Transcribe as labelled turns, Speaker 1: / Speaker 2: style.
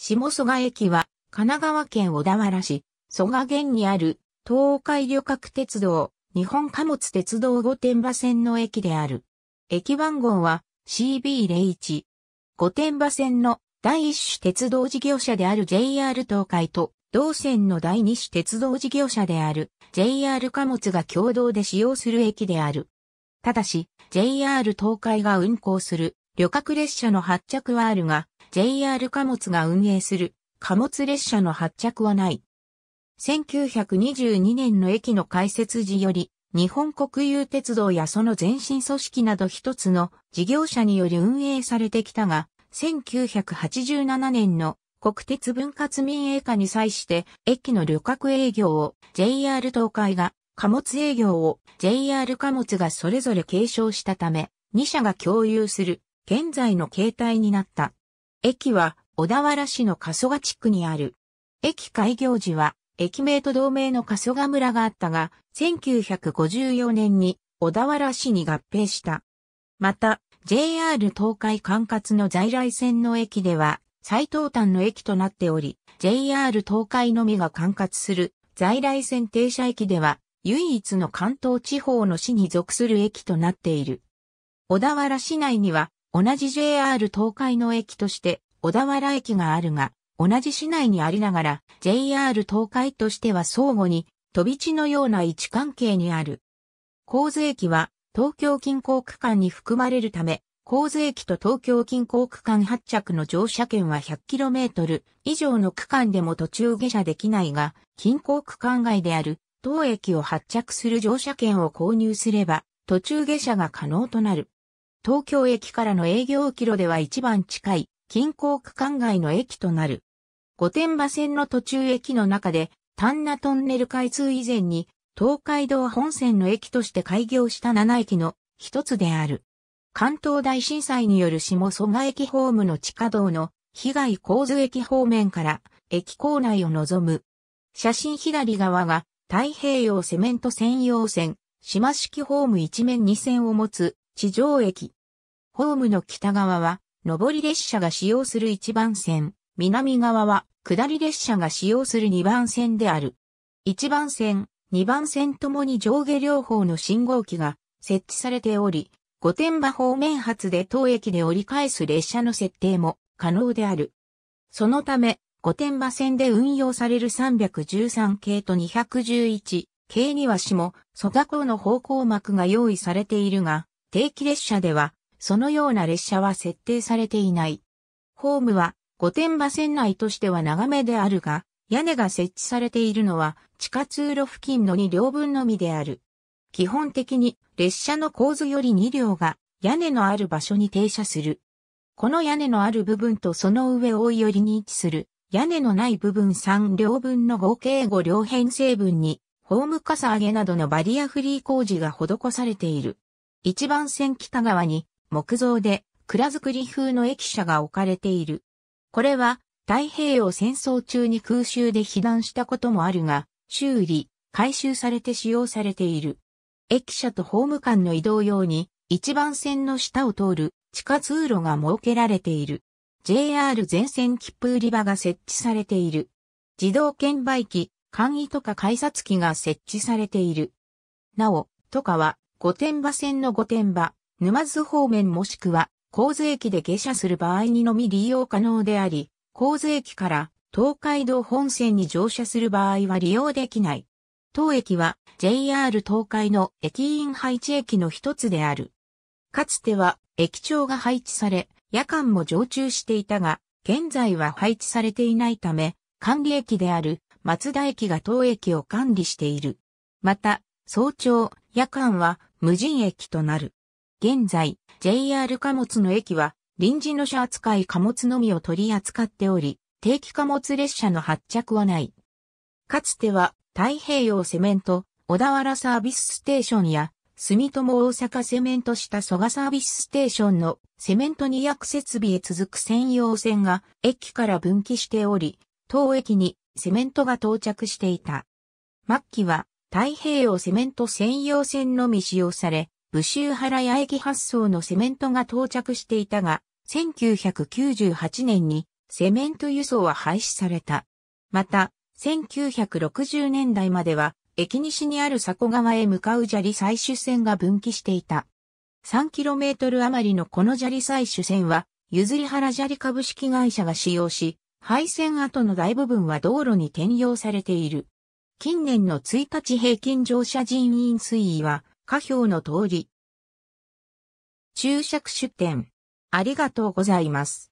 Speaker 1: 下蘇我駅は、神奈川県小田原市、蘇我県にある、東海旅客鉄道、日本貨物鉄道御殿場線の駅である。駅番号は CB01。御殿場線の第一種鉄道事業者である JR 東海と、同線の第二種鉄道事業者である JR 貨物が共同で使用する駅である。ただし、JR 東海が運行する旅客列車の発着はあるが、JR 貨物が運営する貨物列車の発着はない。1922年の駅の開設時より、日本国有鉄道やその前身組織など一つの事業者により運営されてきたが、1987年の国鉄分割民営化に際して駅の旅客営業を JR 東海が、貨物営業を JR 貨物がそれぞれ継承したため、2社が共有する現在の形態になった。駅は小田原市の春日地区にある。駅開業時は駅名と同名の春日村があったが、1954年に小田原市に合併した。また、JR 東海管轄の在来線の駅では、最東端の駅となっており、JR 東海のみが管轄する在来線停車駅では、唯一の関東地方の市に属する駅となっている。小田原市内には同じ JR 東海の駅として小田原駅があるが、同じ市内にありながら JR 東海としては相互に飛び地のような位置関係にある。神津駅は東京近郊区間に含まれるため、神津駅と東京近郊区間発着の乗車券は 100km 以上の区間でも途中下車できないが、近郊区間外である当駅を発着する乗車券を購入すれば途中下車が可能となる。東京駅からの営業キロでは一番近い近郊区間外の駅となる。御殿場線の途中駅の中で丹那トンネル開通以前に東海道本線の駅として開業した7駅の一つである。関東大震災による下蘇我駅ホームの地下道の被害構図駅方面から駅構内を望む。写真左側が太平洋セメント専用線、島式ホーム一面二線を持つ地上駅。ホームの北側は、上り列車が使用する1番線、南側は、下り列車が使用する2番線である。1番線、2番線ともに上下両方の信号機が設置されており、御殿場方面発で当駅で折り返す列車の設定も可能である。そのため、御殿場線で運用される313系と211系にはしも、蘇我港の方向幕が用意されているが、定期列車ではそのような列車は設定されていない。ホームは御殿場線内としては長めであるが、屋根が設置されているのは地下通路付近の2両分のみである。基本的に列車の構図より2両が屋根のある場所に停車する。この屋根のある部分とその上を寄りに位置する屋根のない部分3両分の合計5両編成分にホームかさ上げなどのバリアフリー工事が施されている。一番線北側に木造で蔵造り風の駅舎が置かれている。これは太平洋戦争中に空襲で被弾したこともあるが、修理、回収されて使用されている。駅舎とホーム間の移動用に一番線の下を通る地下通路が設けられている。JR 全線切符売り場が設置されている。自動券売機、簡易とか改札機が設置されている。なお、とかは、御殿場線の御殿場、沼津方面もしくは、神津駅で下車する場合にのみ利用可能であり、神津駅から東海道本線に乗車する場合は利用できない。当駅は JR 東海の駅員配置駅の一つである。かつては駅長が配置され、夜間も常駐していたが、現在は配置されていないため、管理駅である松田駅が当駅を管理している。また、早朝、夜間は無人駅となる。現在、JR 貨物の駅は、臨時の車扱い貨物のみを取り扱っており、定期貨物列車の発着はない。かつては、太平洋セメント、小田原サービスステーションや、住友大阪セメントした蘇我サービスステーションのセメント2役設備へ続く専用線が駅から分岐しており、当駅にセメントが到着していた。末期は太平洋セメント専用線のみ使用され、武州原八駅発送のセメントが到着していたが、1998年にセメント輸送は廃止された。また、1960年代までは、駅西にある佐古川へ向かう砂利採取線が分岐していた。3km 余りのこの砂利採取線は、譲り原砂利株式会社が使用し、廃線跡の大部分は道路に転用されている。近年の1日平均乗車人員推移は、下表の通り。注釈出典。ありがとうございます。